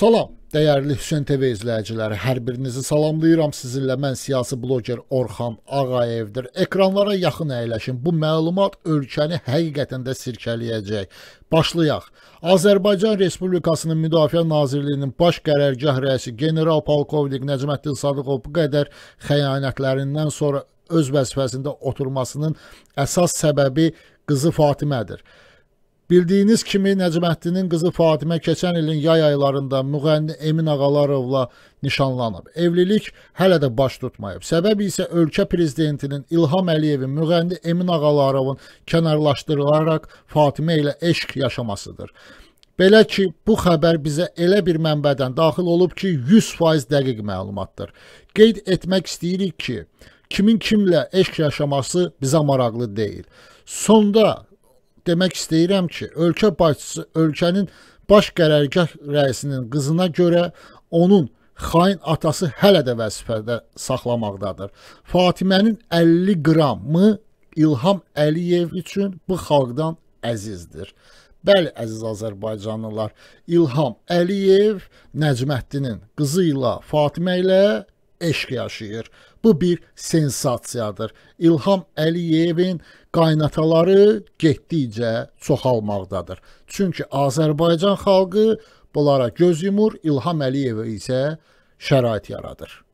Salam, dəyərli Hüseyn TV izləyiciləri. Hər birinizi salamlayıram. Sizinlə mən siyasi bloqer Orxan Ağayevdir. Ekranlara yaxın əyləşin. Bu məlumat ölkəni həqiqətən də sirkələyəcək. Başlayaq. Azərbaycan Respublikasının Müdafiə Nazirliyinin baş qərargah rəisi general polkovnik Nəcməddin Sadıqov bu qədər xəyanətlərindən sonra öz vəzifəsində oturmasının əsas səbəbi qızı Fatimədir. Bildiyiniz kimi Nəcməddinin qızı Fatimə keçən ilin yay aylarında müğənni Emin Ağalarovla nişanlanıb. Evlilik hələ də baş tutmayıb. Səbəb isə ölkə prezidentinin İlham Əliyevin müğənni Emin Ağalarovun kənarlaşdırılaraq Fatimə ilə eşq yaşamasıdır. Belə ki, bu xəbər bizə elə bir mənbədən daxil olub ki, 100% dəqiq məlumatdır. Qeyd etmək istəyirik ki, kimin kimlə eşq yaşaması bizə maraqlı deyil. Sonda demək istəyirəm ki, ölkə başçısı ölkənin baş qərargah rəisinin qızına görə onun xain atası hələ də vəzifədə saxlamaqdadır. Fatimənin 50 qramı İlham Əliyev üçün bu xalqdan əzizdir. Bəli, əziz Azərbaycanlılar, İlham Əliyev Nəcməddinin qızı ilə Fatimə ilə eşq yaşayır. Bu bir sensasiyadır. İlham Əliyevin qaynataları getdikcə çoxalmaqdadır. Çünki Azərbaycan xalqı bunlara göz yumur, İlham Əliyev isə şərait yaradır.